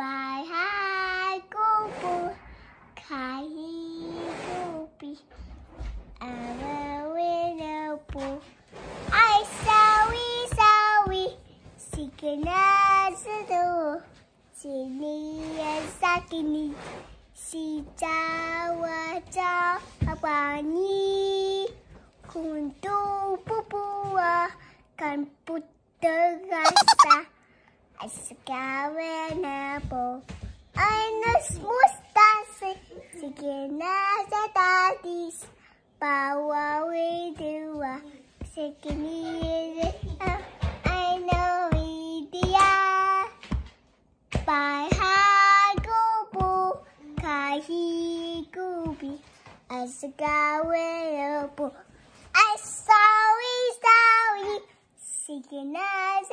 bài hai cô bù khai cô bì I'm a winner boo I sawi sawi Sikana sudo Sini sakini Sita wa cha Abani Kuntu pupua ah. Kan putu rasa I scour apple. I'm a mustache, singing as a daddy's. But what we do, uh, singing is uh, I know India. By Hagobo, Kahigubi, I scour an apple. I saw it, saw it, singing as a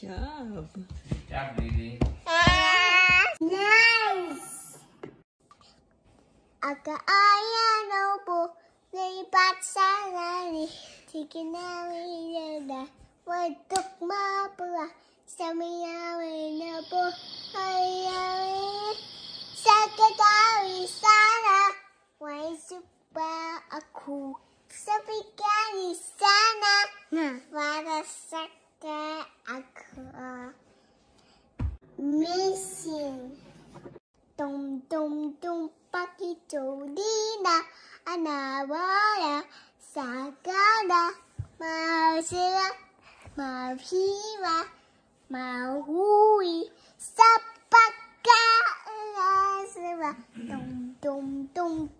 job. Good job, baby. Nice. Aka ayano po ni patsanani tikinawin na wadok mapula sa minawin na po ayawin sa sana why super aku sa sana para sa missing. Tum tum tum paki chodina anawara sakara mausira mauhiwa mauhui sapaka lasira dum dum tum